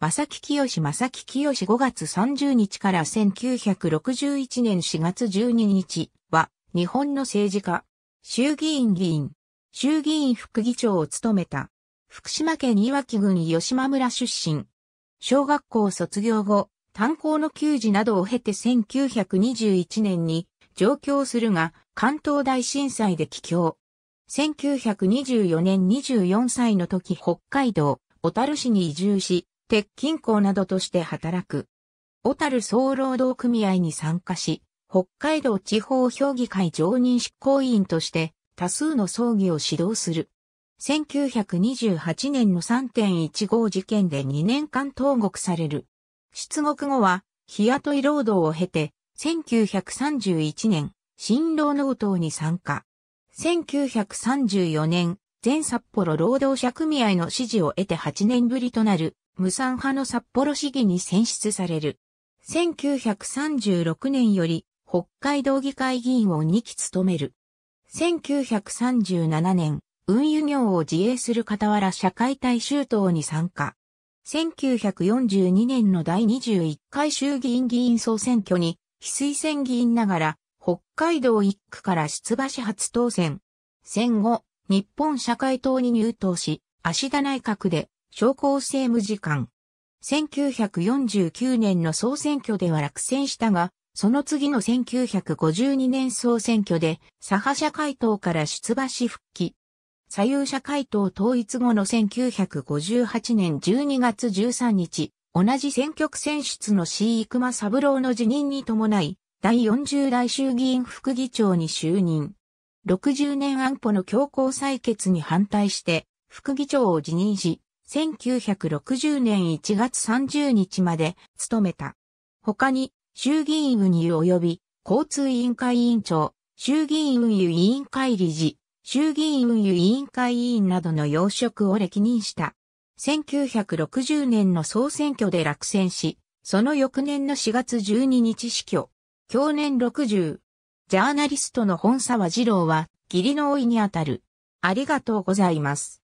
正木清正木清5月30日から1961年4月12日は、日本の政治家、衆議院議員、衆議院副議長を務めた、福島県いわき郡吉間村出身。小学校卒業後、炭鉱の給仕などを経て1921年に上京するが、関東大震災で帰郷。1924年24歳の時北海道小樽市に移住し、鉄筋工などとして働く。小樽総労働組合に参加し、北海道地方評議会常任執行委員として多数の葬儀を指導する。1928年の3.15事件で2年間投獄される。出獄後は、日雇い労働を経て、1931年、新労農党に参加。1934年、全札幌労働者組合の支持を得て8年ぶりとなる無産派の札幌市議に選出される。1936年より北海道議会議員を2期務める。1937年、運輸業を自衛する傍ら社会大衆党に参加。1942年の第21回衆議院議員総選挙に、非推薦議員ながら、北海道1区から出馬し初当選。戦後、日本社会党に入党し、足田内閣で商工政務次官。1949年の総選挙では落選したが、その次の1952年総選挙で左派社会党から出馬し復帰。左右社会党統一後の1958年12月13日、同じ選挙区選出の C. 生間三郎の辞任に伴い、第40代衆議院副議長に就任。60年安保の強行採決に反対して、副議長を辞任し、1960年1月30日まで務めた。他に衆議院運輸及び交通委員会委員長、衆議院運輸委員会理事、衆議院運輸委員会委員などの要職を歴任した。1960年の総選挙で落選し、その翌年の4月12日死去。去年60。ジャーナリストの本沢二郎は、義理の老いにあたる。ありがとうございます。